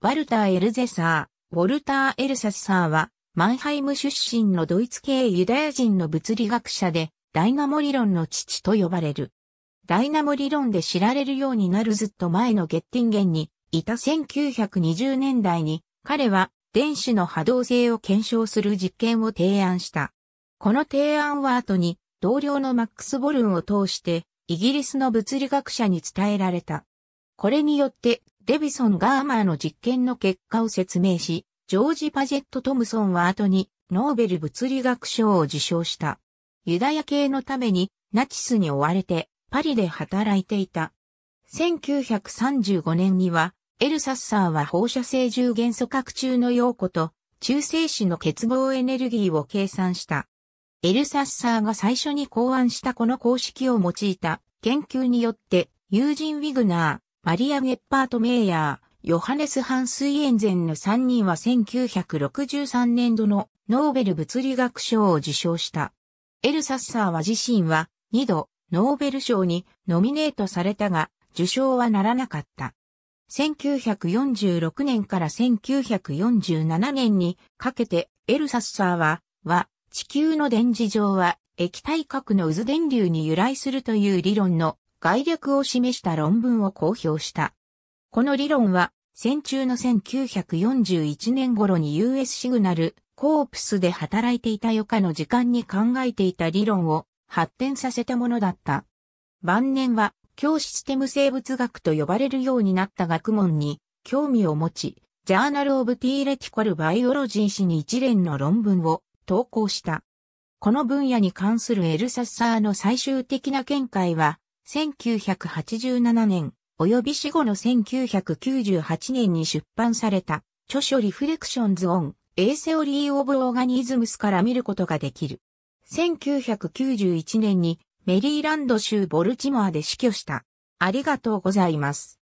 ワルター・エルゼサー、ウォルター・エルサスサーは、マンハイム出身のドイツ系ユダヤ人の物理学者で、ダイナモ理論の父と呼ばれる。ダイナモ理論で知られるようになるずっと前のゲッティンゲンに、いた1920年代に、彼は電子の波動性を検証する実験を提案した。この提案は後に、同僚のマックス・ボルンを通して、イギリスの物理学者に伝えられた。これによってデビソン・ガーマーの実験の結果を説明し、ジョージ・パジェット・トムソンは後にノーベル物理学賞を受賞した。ユダヤ系のためにナチスに追われてパリで働いていた。1935年にはエルサッサーは放射性重元素核中の陽子と中性子の結合エネルギーを計算した。エルサッサーが最初に考案したこの公式を用いた研究によって友人ウィグナー、マリア・ゲッパート・メイヤー、ヨハネス・ハンスイエンゼンの3人は1963年度のノーベル物理学賞を受賞した。エルサッサーは自身は2度ノーベル賞にノミネートされたが受賞はならなかった。1946年から1947年にかけてエルサッサーは、は、地球の電磁場は液体核の渦電流に由来するという理論の概略を示した論文を公表した。この理論は、戦中の1941年頃に US シグナル、コープスで働いていた余暇の時間に考えていた理論を発展させたものだった。晩年は、教システム生物学と呼ばれるようになった学問に興味を持ち、ジャーナル・オブ・ティーレティコル・バイオロジー誌に一連の論文を投稿した。この分野に関するエルサッサーの最終的な見解は、1987年、及び死後の1998年に出版された、著書リフレクションズオン、エーセオリー・オブ・オーガニズムスから見ることができる。1991年にメリーランド州ボルチモアで死去した。ありがとうございます。